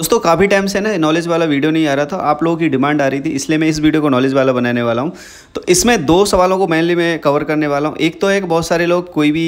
दोस्तों काफ़ी टाइम से ना नॉलेज वाला वीडियो नहीं आ रहा था आप लोगों की डिमांड आ रही थी इसलिए मैं इस वीडियो को नॉलेज वाला बनाने वाला हूँ तो इसमें दो सवालों को मेनली मैं कवर करने वाला हूँ एक तो है कि बहुत सारे लोग कोई भी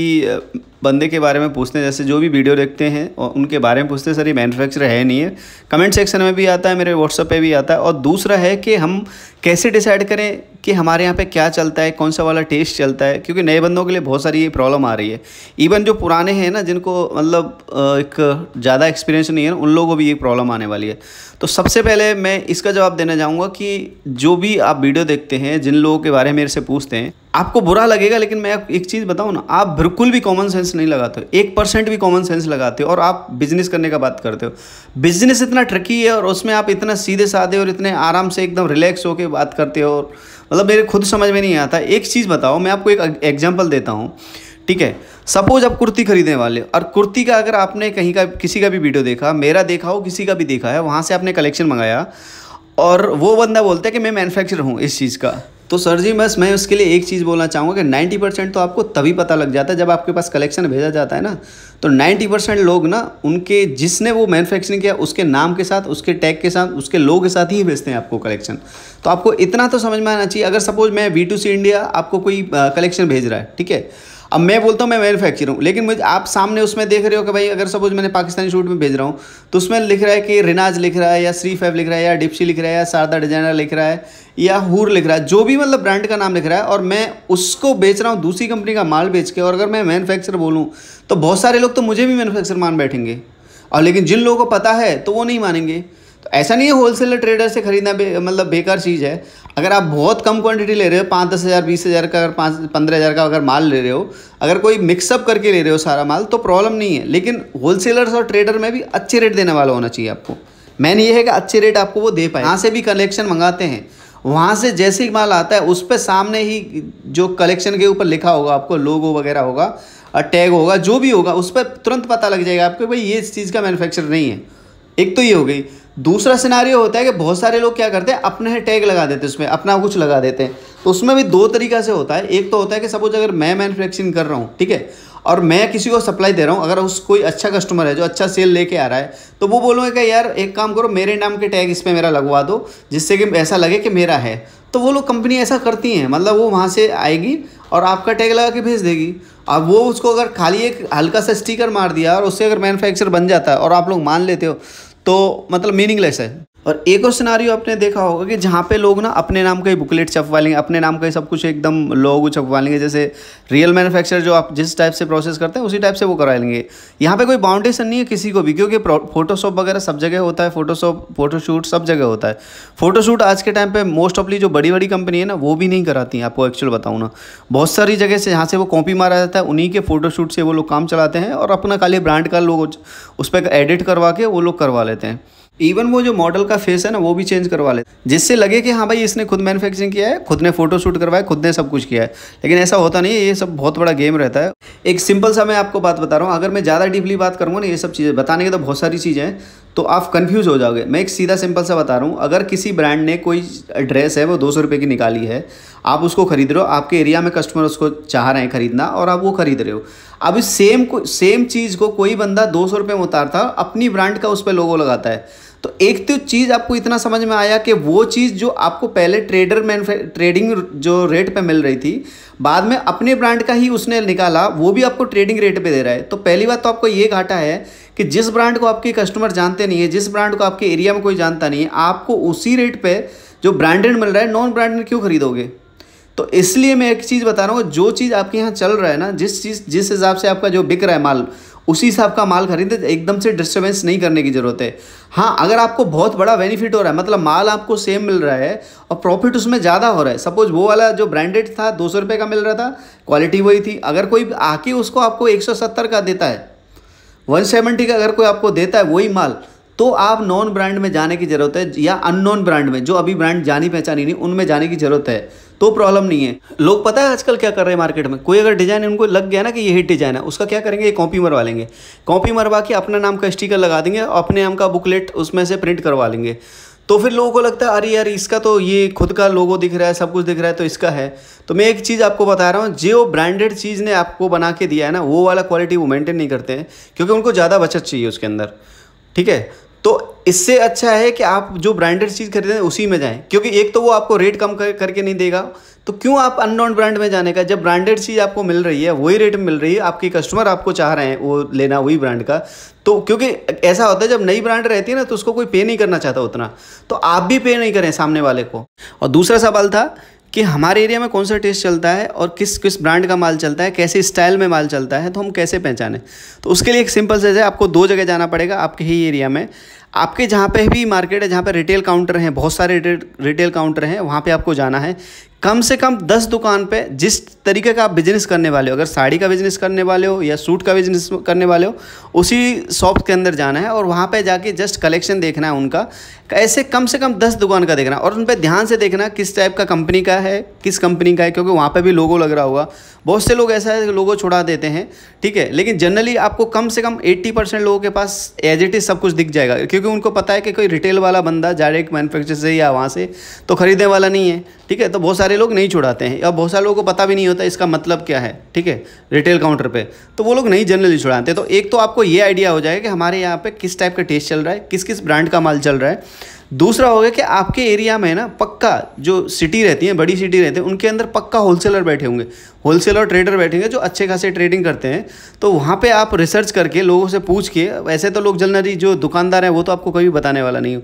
बंदे के बारे में पूछते हैं जैसे जो भी वीडियो देखते हैं और उनके बारे में पूछते हैं सर ये मैनुफैक्चर है नहीं है कमेंट सेक्शन में भी आता है मेरे व्हाट्सअप पे भी आता है और दूसरा है कि हम कैसे डिसाइड करें कि हमारे यहाँ पे क्या चलता है कौन सा वाला टेस्ट चलता है क्योंकि नए बंदों के लिए बहुत सारी ये प्रॉब्लम आ रही है इवन जो पुराने हैं ना जिनको मतलब एक ज़्यादा एक्सपीरियंस नहीं है ना उन लोगों को भी ये प्रॉब्लम आने वाली है तो सबसे पहले मैं इसका जवाब देना चाहूँगा कि जो भी आप वीडियो देखते हैं जिन लोगों के बारे में मेरे से पूछते हैं आपको बुरा लगेगा लेकिन मैं एक चीज़ बताऊँ ना आप बिल्कुल भी कॉमन सेंस नहीं लगाते हो एक परसेंट भी कॉमन सेंस लगाते हो और आप बिजनेस करने का बात करते हो बिजनेस इतना ट्रिकी है और उसमें आप इतना सीधे साधे और इतने आराम से एकदम रिलैक्स होकर बात करते हो और मतलब मेरे खुद समझ में नहीं आता एक चीज़ बताओ मैं आपको एक एग्जाम्पल देता हूँ ठीक है सपोज आप कुर्ती खरीदने वाले और कुर्ती का अगर आपने कहीं का किसी का भी वीडियो देखा मेरा देखा हो किसी का भी देखा है वहाँ से आपने कलेक्शन मंगाया और वो बंदा बोलता है कि मैं मैनुफैक्चर हूँ इस चीज़ का तो सर जी बस मैं उसके लिए एक चीज़ बोलना चाहूँगा कि नाइन्टी परसेंट तो आपको तभी पता लग जाता है जब आपके पास कलेक्शन भेजा जाता है ना तो नाइन्टी परसेंट लोग ना उनके जिसने वो मैन्युफैक्चरिंग किया उसके नाम के साथ उसके टैग के साथ उसके लोग के साथ ही भेजते हैं आपको कलेक्शन तो आपको इतना तो समझ में आना चाहिए अगर सपोज मैं वी इंडिया आपको कोई कलेक्शन भेज रहा है ठीक है अब मैं बोलता हूँ मैं मैन्युफैक्चर हूँ लेकिन मुझे आप सामने उसमें देख रहे हो कि भाई अगर सपोज मैंने पाकिस्तानी शूट में भेज रहा हूँ तो उसमें लिख रहा है कि रिनाज लिख रहा है या श्री फैब लिख रहा है या डिप्सी लिख रहा है या शारदा डिजाइनर लिख रहा है या हूर लिख रहा है जो भी मतलब ब्रांड का नाम लिख रहा है और मैं उसको बेच रहा हूँ दूसरी कंपनी का माल बेच के और अगर मैं मैनुफैक्चर बोलूँ तो बहुत सारे लोग तो मुझे भी मैनुफैक्चर मान बैठेंगे और लेकिन जिन लोगों को पता है तो वो नहीं मानेंगे तो ऐसा नहीं है होलसेलर ट्रेडर से खरीदना बे, मतलब बेकार चीज़ है अगर आप बहुत कम क्वांटिटी ले रहे हो पाँच दस हज़ार बीस हज़ार का अगर पाँच पंद्रह हज़ार का अगर माल ले रहे हो अगर कोई मिक्सअप करके ले रहे हो सारा माल तो प्रॉब्लम नहीं है लेकिन होलसेलर्स और ट्रेडर में भी अच्छे रेट देने वाला होना चाहिए आपको मैंने ये है कि अच्छे रेट आपको वो दे पाए यहाँ से भी कलेक्शन मंगाते हैं वहाँ से जैसे ही माल आता है उस पर सामने ही जो कलेक्शन के ऊपर लिखा होगा आपको लोगो वगैरह होगा टैग होगा जो भी होगा उस पर तुरंत पता लग जाएगा आपको भाई ये इस चीज़ का मैन्युफैक्चर नहीं है एक तो ये हो गई दूसरा सिनारियो होता है कि बहुत सारे लोग क्या करते हैं अपने टैग लगा देते हैं उसमें अपना कुछ लगा देते हैं तो उसमें भी दो तरीका से होता है एक तो होता है कि सपोज अगर मैं मैनुफैक्चरिंग कर रहा हूँ ठीक है और मैं किसी को सप्लाई दे रहा हूँ अगर उस कोई अच्छा कस्टमर है जो अच्छा सेल लेके आ रहा है तो वो बोलूँगा कि यार एक काम करो मेरे नाम के टैग इस पर मेरा लगवा दो जिससे कि ऐसा लगे कि मेरा है तो वो लोग कंपनी ऐसा करती हैं मतलब वो वहाँ से आएगी और आपका टैग लगा के भेज देगी अब वो उसको अगर खाली एक हल्का सा स्टिकर मार दिया और उससे अगर मैनुफैक्चर बन जाता है और आप लोग मान लेते हो तो मतलब मीनिंगलेस है और एक और सिनारियो आपने देखा होगा कि जहाँ पे लोग ना अपने नाम का ही बुकलेट छपवा लेंगे अपने नाम का ही सब कुछ एकदम लोग छपवा लेंगे जैसे रियल मैन्युफैक्चर जो आप जिस टाइप से प्रोसेस करते हैं उसी टाइप से वो करा लेंगे यहाँ पे कोई बाउंडेशन नहीं है किसी को भी क्योंकि फोटोशॉप वगैरह सब जगह होता है फोटोशॉप फोटोशूट सब जगह होता है फोटोशूट आज के टाइम पर मोस्ट ऑफली जो बड़ी बड़ी कंपनी है ना वो भी नहीं कराती हैं आपको एक्चुअल बताऊँ ना बहुत सारी जगह से जहाँ से वो कॉपी मारा जाता है उन्हीं के फोटोशूट से वो लोग काम चलाते हैं और अपना खाली ब्रांड का लोग उस पर एडिट करवा के वो लोग करवा लेते हैं इवन वो जो मॉडल का फेस है ना वो भी चेंज करवा ले जिससे लगे कि हाँ भाई इसने खुद मैन्युफैक्चरिंग किया है खुद ने फोटो शूट करवाया खुद ने सब कुछ किया है लेकिन ऐसा होता नहीं है ये सब बहुत बड़ा गेम रहता है एक सिंपल सा मैं आपको बात बता रहा हूँ अगर मैं ज़्यादा डीपली बात करूँगा ना ये सब चीज़ें बताने की तो बहुत सारी चीज़ें हैं तो आप कन्फ्यूज़ हो जाओगे मैं एक सीधा सिंपल सा बता रहा हूँ अगर किसी ब्रांड ने कोई ड्रेस है वो दो सौ रुपये की निकाली है आप उसको खरीद रहे हो आपके एरिया में कस्टमर उसको चाह रहे हैं खरीदना और आप वो खरीद रहे हो अब इस सेम को सेम चीज़ को कोई बंदा दो सौ रुपये में उतारता है अपनी ब्रांड का उस पर लोगो लगाता है तो एक तो चीज़ आपको इतना समझ में आया कि वो चीज़ जो आपको पहले ट्रेडर मैन ट्रेडिंग जो रेट पे मिल रही थी बाद में अपने ब्रांड का ही उसने निकाला वो भी आपको ट्रेडिंग रेट पे दे रहा है तो पहली बात तो आपको ये घाटा है कि जिस ब्रांड को आपके कस्टमर जानते नहीं है जिस ब्रांड को आपके एरिया में कोई जानता नहीं है आपको उसी रेट पर जो ब्रांडेड मिल रहा है नॉन ब्रांडेड क्यों खरीदोगे तो इसलिए मैं एक चीज़ बता रहा हूँ जो चीज़ आपके यहाँ चल रहा है ना जिस चीज़ जिस हिसाब से आपका जो बिक रहा है माल उसी हिसाब का माल खरीदे एकदम से डिस्टर्बेंस नहीं करने की ज़रूरत है हाँ अगर आपको बहुत बड़ा बेनिफिट हो रहा है मतलब माल आपको सेम मिल रहा है और प्रॉफिट उसमें ज़्यादा हो रहा है सपोज वो वाला जो ब्रांडेड था दो सौ का मिल रहा था क्वालिटी वही थी अगर कोई आके उसको आपको एक का देता है वन सेवेंटी का अगर कोई आपको देता है वही माल तो आप नॉन ब्रांड में जाने की ज़रूरत है या अननोन ब्रांड में जो अभी ब्रांड जानी पहचानी नहीं उनमें जाने की ज़रूरत है तो प्रॉब्लम नहीं है लोग पता है आजकल क्या कर रहे हैं मार्केट में कोई अगर डिज़ाइन उनको लग गया ना कि हिट डिज़ाइन है उसका क्या करेंगे कॉपी मरवा लेंगे कॉपी मरवा के अपना नाम का स्टिकर लगा देंगे अपने नाम का बुकलेट उसमें से प्रिंट करवा लेंगे तो फिर लोगों को लगता है अरे यार इसका तो ये खुद का लोगो दिख रहा है सब कुछ दिख रहा है तो इसका है तो मैं एक चीज़ आपको बता रहा हूँ जो ब्रांडेड चीज़ ने आपको बना के दिया है ना वो वाला क्वालिटी वो मेंटेन नहीं करते हैं क्योंकि उनको ज़्यादा बचत चाहिए उसके अंदर ठीक है तो इससे अच्छा है कि आप जो ब्रांडेड चीज़ खरीदें उसी में जाएं क्योंकि एक तो वो आपको रेट कम कर, करके नहीं देगा तो क्यों आप अननोन ब्रांड में जाने का जब ब्रांडेड चीज़ आपको मिल रही है वही रेट में मिल रही है आपके कस्टमर आपको चाह रहे हैं वो लेना वही ब्रांड का तो क्योंकि ऐसा होता है जब नई ब्रांड रहती है ना तो उसको कोई पे नहीं करना चाहता उतना तो आप भी पे नहीं करें सामने वाले को और दूसरा सवाल था कि हमारे एरिया में कौन सा टेस्ट चलता है और किस किस ब्रांड का माल चलता है कैसे स्टाइल में माल चलता है तो हम कैसे पहचानें तो उसके लिए एक सिंपल सेज है आपको दो जगह जाना पड़ेगा आपके ही एरिया में आपके जहाँ पे भी मार्केट है जहाँ पे रिटेल काउंटर हैं बहुत सारे रिटेल काउंटर हैं वहाँ पे आपको जाना है कम से कम दस दुकान पे जिस तरीके का आप बिजनेस करने वाले हो अगर साड़ी का बिजनेस करने वाले हो या सूट का बिजनेस करने वाले हो उसी शॉप के अंदर जाना है और वहाँ पे जाके जस्ट कलेक्शन देखना है उनका ऐसे कम से कम दस दुकान का देखना और उन पर ध्यान से देखना किस टाइप का कंपनी का है किस कंपनी का है क्योंकि वहाँ पर भी लोगो लग रहा होगा बहुत से लोग ऐसा है लोगो छुड़ा देते हैं ठीक है लेकिन जनरली आपको कम से कम एट्टी लोगों के पास एज इट इज़ सब कुछ दिख जाएगा क्योंकि क्योंकि उनको पता है कि कोई रिटेल वाला बंदा डायरेक्ट मैनुफैक्चर से या वहाँ से तो ख़रीदने वाला नहीं है ठीक है तो बहुत सारे लोग नहीं छुड़ाते हैं और बहुत सारे लोगों को पता भी नहीं होता इसका मतलब क्या है ठीक है रिटेल काउंटर पर तो वो लोग नहीं जनरली छुड़ाते तो एक तो आपको ये आइडिया हो जाएगा कि हमारे यहाँ पर किस टाइप का टेस्ट चल रहा है किस किस ब्रांड का माल चल रहा है दूसरा हो गया कि आपके एरिया में ना पक्का जो सिटी रहती है बड़ी सिटी रहती है उनके अंदर पक्का होलसेलर बैठे होंगे होलसेलर ट्रेडर बैठेंगे जो अच्छे खासे ट्रेडिंग करते हैं तो वहाँ पे आप रिसर्च करके लोगों से पूछ के वैसे तो लोग जलनरी जो दुकानदार हैं वो तो आपको कभी बताने वाला नहीं हो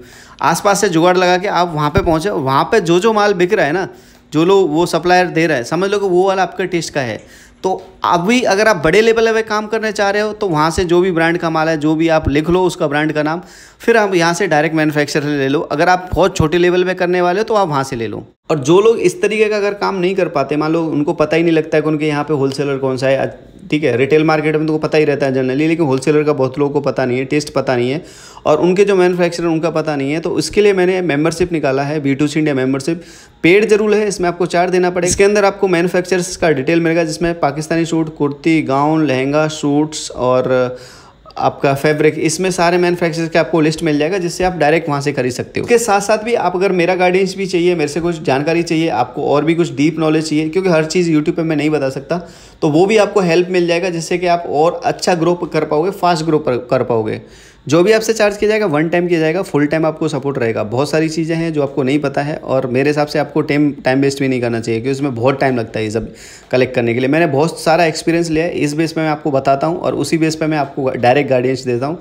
आसपास से जुगाड़ लगा के आप वहाँ पर पहुँचे वहाँ पर जो जो माल बिक रहा है ना जो लोग वो सप्लायर दे रहा है समझ लो कि वो वाला आपके टेस्ट का है तो अभी अगर आप बड़े लेवल पर काम करने चाह रहे हो तो वहाँ से जो भी ब्रांड का माल है जो भी आप लिख लो उसका ब्रांड का नाम फिर आप यहाँ से डायरेक्ट मैन्युफैक्चर ले लो अगर आप बहुत छोटे लेवल पर करने वाले हो तो आप वहाँ से ले लो और जो लोग इस तरीके का अगर काम नहीं कर पाते मान लो उनको पता ही नहीं लगता है कि उनके यहाँ पे होलसेलर कौन सा है ठीक है रिटेल मार्केट में तो पता ही रहता है जनरली लेकिन होलसेलर का बहुत लोगों को पता नहीं है टेस्ट पता नहीं है और उनके जो मैन्युफैक्चरर उनका पता नहीं है तो उसके लिए मैंने मेंबरशिप निकाला है B to C India membership paid जरूर है इसमें आपको चार देना पड़ेगा इसके अंदर आपको मैनुफैक्चर का डिटेल मिलेगा जिसमें Pakistani suit kurti gown lehenga suits और आपका फैब्रिक इसमें सारे मैनुफैक्चर के आपको लिस्ट मिल जाएगा जिससे आप डायरेक्ट वहाँ से खरीद सकते हो उसके साथ साथ भी आप अगर मेरा गाइडेंस भी चाहिए मेरे से कुछ जानकारी चाहिए आपको और भी कुछ डीप नॉलेज चाहिए क्योंकि हर चीज़ यूट्यूब पर मैं नहीं बता सकता तो वो भी आपको हेल्प मिल जाएगा जिससे कि आप और अच्छा ग्रो कर पाओगे फास्ट ग्रो कर पाओगे जो भी आपसे चार्ज किया जाएगा वन टाइम किया जाएगा फुल टाइम आपको सपोर्ट रहेगा बहुत सारी चीज़ें हैं जो आपको नहीं पता है और मेरे हिसाब से आपको टाइम टाइम वेस्ट भी नहीं करना चाहिए क्योंकि उसमें बहुत टाइम लगता है ये सब कलेक्ट करने के लिए मैंने बहुत सारा एक्सपीरियंस लिया है इस बेस पर मैं आपको बताता हूँ और उसी बेस पर मैं आपको डायरेक्ट गाइडेंस देता हूँ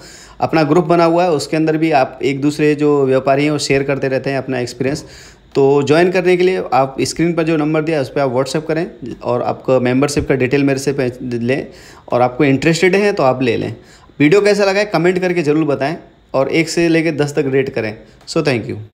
अपना ग्रुप बना हुआ है उसके अंदर भी आप एक दूसरे जो व्यापारी हैं वो शेयर करते रहते हैं अपना एक्सपीरियंस तो ज्वाइन करने के लिए आप स्क्रीन पर जो नंबर दिया उस पर आप व्हाट्सएप करें और आपका मेंबरशिप का डिटेल मेरे से लें और आपको इंटरेस्टेड हैं तो आप ले लें वीडियो कैसा लगा है कमेंट करके ज़रूर बताएं और एक से लेकर दस तक रेट करें सो थैंक यू